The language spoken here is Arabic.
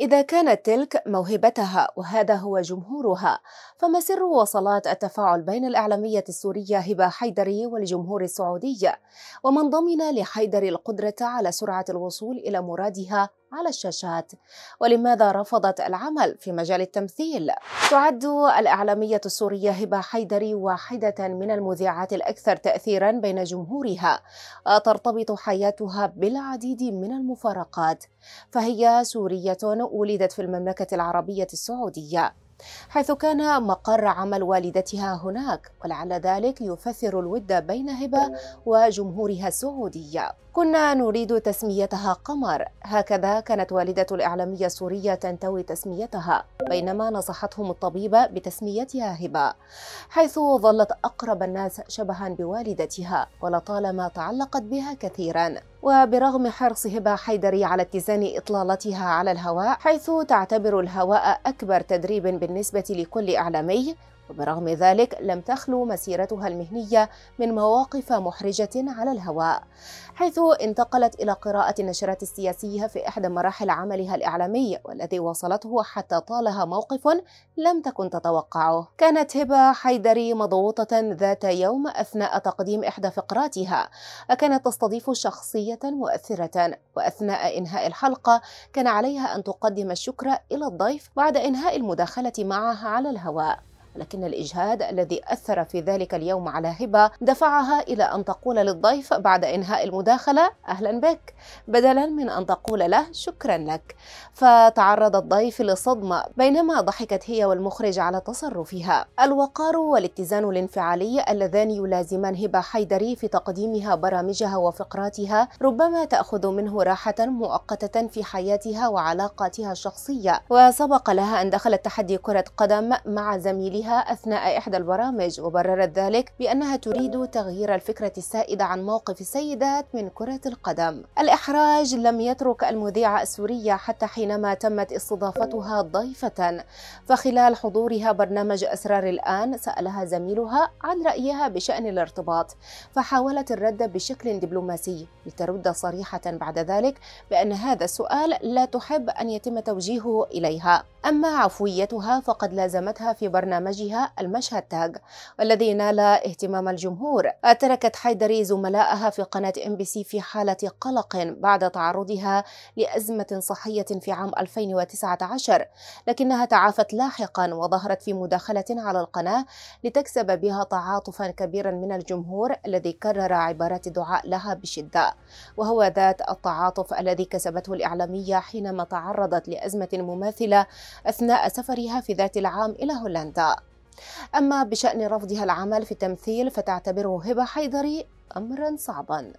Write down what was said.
إذا كانت تلك موهبتها وهذا هو جمهورها فما سر وصلات التفاعل بين الإعلامية السورية هبة حيدري والجمهور السعودي ومن ضمن لحيدري القدرة على سرعة الوصول إلى مرادها على الشاشات ولماذا رفضت العمل في مجال التمثيل تعد الإعلامية السورية هبة حيدري واحدة من المذيعات الأكثر تأثيرا بين جمهورها ترتبط حياتها بالعديد من المفارقات فهي سورية ولدت في المملكة العربية السعودية حيث كان مقر عمل والدتها هناك ولعل ذلك يفسر الود بين هبة وجمهورها السعودية كنا نريد تسميتها قمر هكذا كانت والدة الإعلامية السورية تنتوي تسميتها بينما نصحتهم الطبيبة بتسميتها هبة حيث ظلت أقرب الناس شبها بوالدتها ولطالما تعلقت بها كثيرا وبرغم حرص هبة حيدري على اتزان إطلالتها على الهواء حيث تعتبر الهواء أكبر تدريب بالنسبة لكل إعلامي وبرغم ذلك لم تخلو مسيرتها المهنية من مواقف محرجة على الهواء حيث انتقلت إلى قراءة النشرات السياسية في إحدى مراحل عملها الإعلامي والذي وصلته حتى طالها موقف لم تكن تتوقعه كانت هبة حيدري مضغوطة ذات يوم أثناء تقديم إحدى فقراتها وكانت تستضيف شخصية مؤثرة وأثناء إنهاء الحلقة كان عليها أن تقدم الشكر إلى الضيف بعد إنهاء المداخلة معها على الهواء لكن الإجهاد الذي أثر في ذلك اليوم على هبة دفعها إلى أن تقول للضيف بعد إنهاء المداخلة أهلا بك بدلا من أن تقول له شكرا لك فتعرض الضيف لصدمة بينما ضحكت هي والمخرج على تصرفها الوقار والاتزان الانفعالي اللذان يلازمان هبة حيدري في تقديمها برامجها وفقراتها ربما تأخذ منه راحة مؤقتة في حياتها وعلاقاتها الشخصية وسبق لها أن دخلت تحدي كرة قدم مع زميلها أثناء إحدى البرامج وبررت ذلك بأنها تريد تغيير الفكرة السائدة عن موقف السيدات من كرة القدم الإحراج لم يترك المذيعة السورية حتى حينما تمت استضافتها ضيفة فخلال حضورها برنامج أسرار الآن سألها زميلها عن رأيها بشأن الارتباط فحاولت الرد بشكل دبلوماسي لترد صريحة بعد ذلك بأن هذا السؤال لا تحب أن يتم توجيهه إليها أما عفويتها فقد لازمتها في برنامج برنامجها المشهد تاج والذي نال اهتمام الجمهور تركت حيدري زملائها في قناة ام بي سي في حالة قلق بعد تعرضها لأزمة صحية في عام 2019 لكنها تعافت لاحقا وظهرت في مداخلة على القناة لتكسب بها تعاطفا كبيرا من الجمهور الذي كرر عبارات الدعاء لها بشدة وهو ذات التعاطف الذي كسبته الإعلامية حينما تعرضت لأزمة مماثلة أثناء سفرها في ذات العام إلى هولندا أما بشأن رفضها العمل في التمثيل فتعتبره هبة حيدري أمرا صعبا